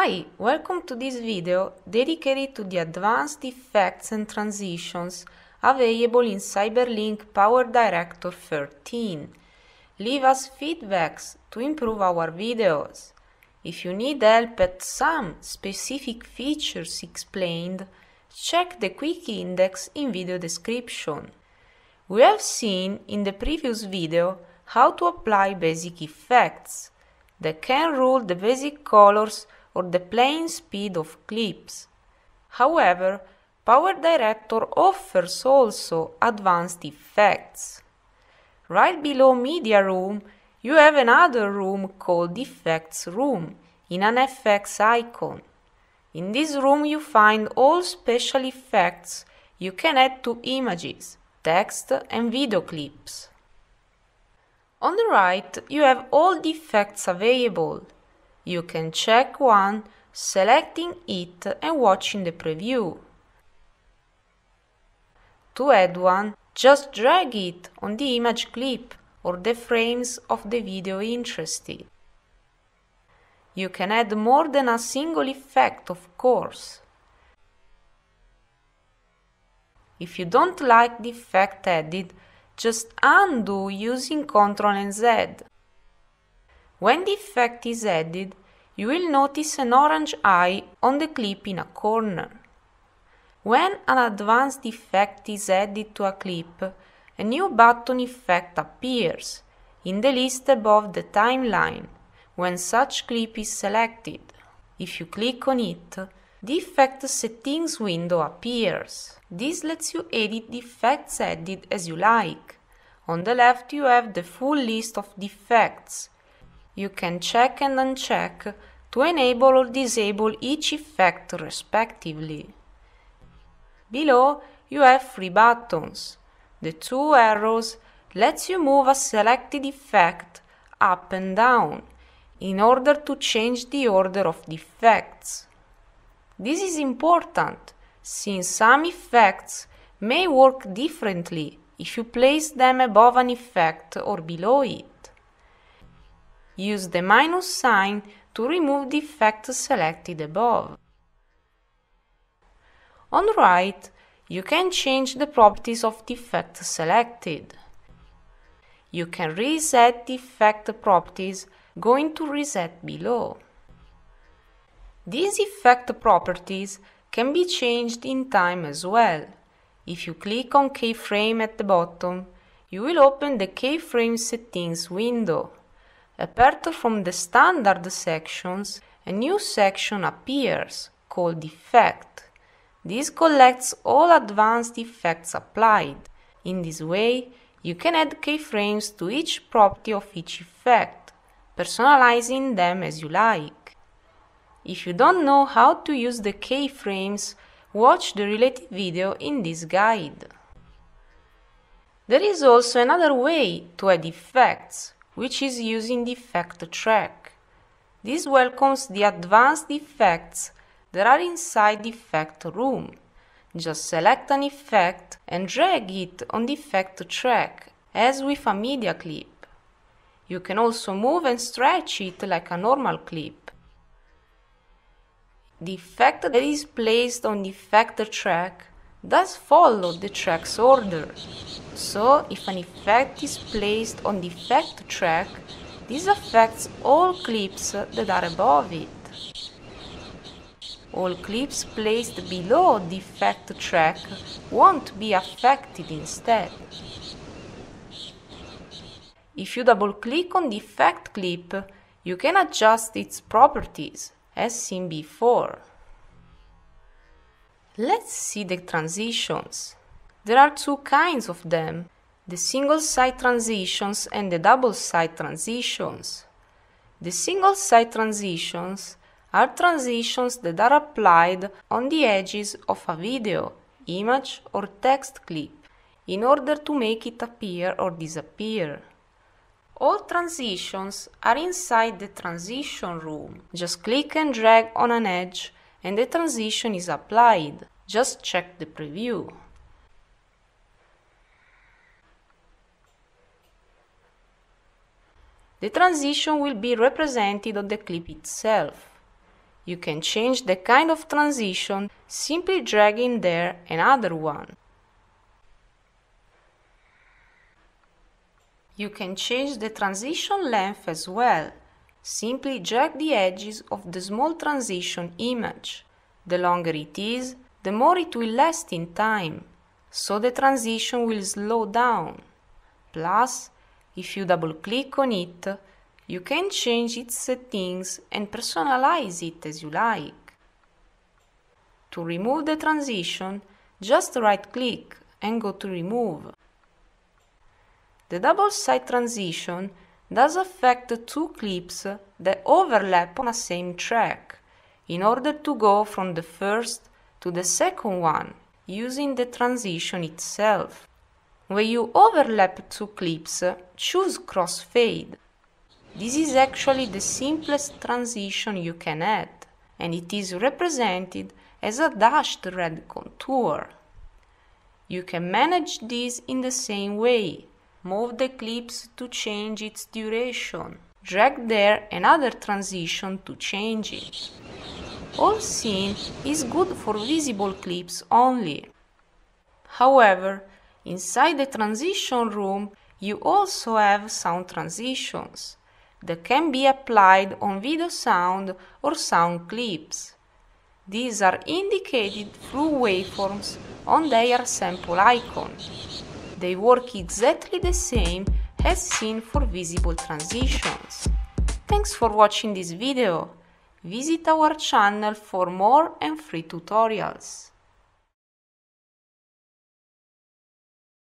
Hi, welcome to this video dedicated to the advanced effects and transitions available in CyberLink PowerDirector 13. Leave us feedbacks to improve our videos. If you need help at some specific features explained, check the quick index in video description. We have seen in the previous video how to apply basic effects that can rule the basic colors or the plain speed of clips. However, Power Director offers also advanced effects. Right below Media Room, you have another room called Effects Room in an FX icon. In this room you find all special effects you can add to images, text and video clips. On the right you have all the effects available. You can check one, selecting it and watching the preview. To add one, just drag it on the image clip or the frames of the video interested. You can add more than a single effect, of course. If you don't like the effect added, just undo using Ctrl and Z. When the effect is added, you will notice an orange eye on the clip in a corner. When an advanced effect is added to a clip, a new button effect appears in the list above the timeline when such clip is selected. If you click on it, the effect settings window appears. This lets you edit the effects added as you like. On the left you have the full list of defects you can check and uncheck to enable or disable each effect respectively. Below, you have three buttons. The two arrows lets you move a selected effect up and down in order to change the order of the effects. This is important since some effects may work differently if you place them above an effect or below it use the minus sign to remove the effect selected above. On the right, you can change the properties of the effect selected. You can reset the effect properties going to reset below. These effect properties can be changed in time as well. If you click on keyframe at the bottom, you will open the keyframe settings window. Apart from the standard sections, a new section appears, called Effect. This collects all advanced effects applied. In this way, you can add keyframes to each property of each effect, personalizing them as you like. If you don't know how to use the keyframes, watch the related video in this guide. There is also another way to add effects, which is using the effect track. This welcomes the advanced effects that are inside the effect room. Just select an effect and drag it on the effect track, as with a media clip. You can also move and stretch it like a normal clip. The effect that is placed on the effect track does follow the track's order. So, if an effect is placed on the effect track, this affects all clips that are above it. All clips placed below the effect track won't be affected instead. If you double click on the effect clip, you can adjust its properties, as seen before. Let's see the transitions. There are two kinds of them, the single side transitions and the double side transitions. The single side transitions are transitions that are applied on the edges of a video, image or text clip in order to make it appear or disappear. All transitions are inside the transition room. Just click and drag on an edge and the transition is applied. Just check the preview. The transition will be represented on the clip itself. You can change the kind of transition simply dragging there another one. You can change the transition length as well. Simply jerk the edges of the small transition image. The longer it is, the more it will last in time, so the transition will slow down. Plus, if you double click on it, you can change its settings and personalize it as you like. To remove the transition, just right click and go to remove. The double side transition thus affect two clips that overlap on the same track in order to go from the first to the second one using the transition itself. When you overlap two clips, choose crossfade. This is actually the simplest transition you can add and it is represented as a dashed red contour. You can manage this in the same way Move the clips to change its duration. Drag there another transition to change it. All scene is good for visible clips only. However, inside the transition room you also have sound transitions that can be applied on video sound or sound clips. These are indicated through waveforms on their sample icon. They work exactly the same as seen for visible transitions. Thanks for watching this video. Visit our channel for more and free tutorials.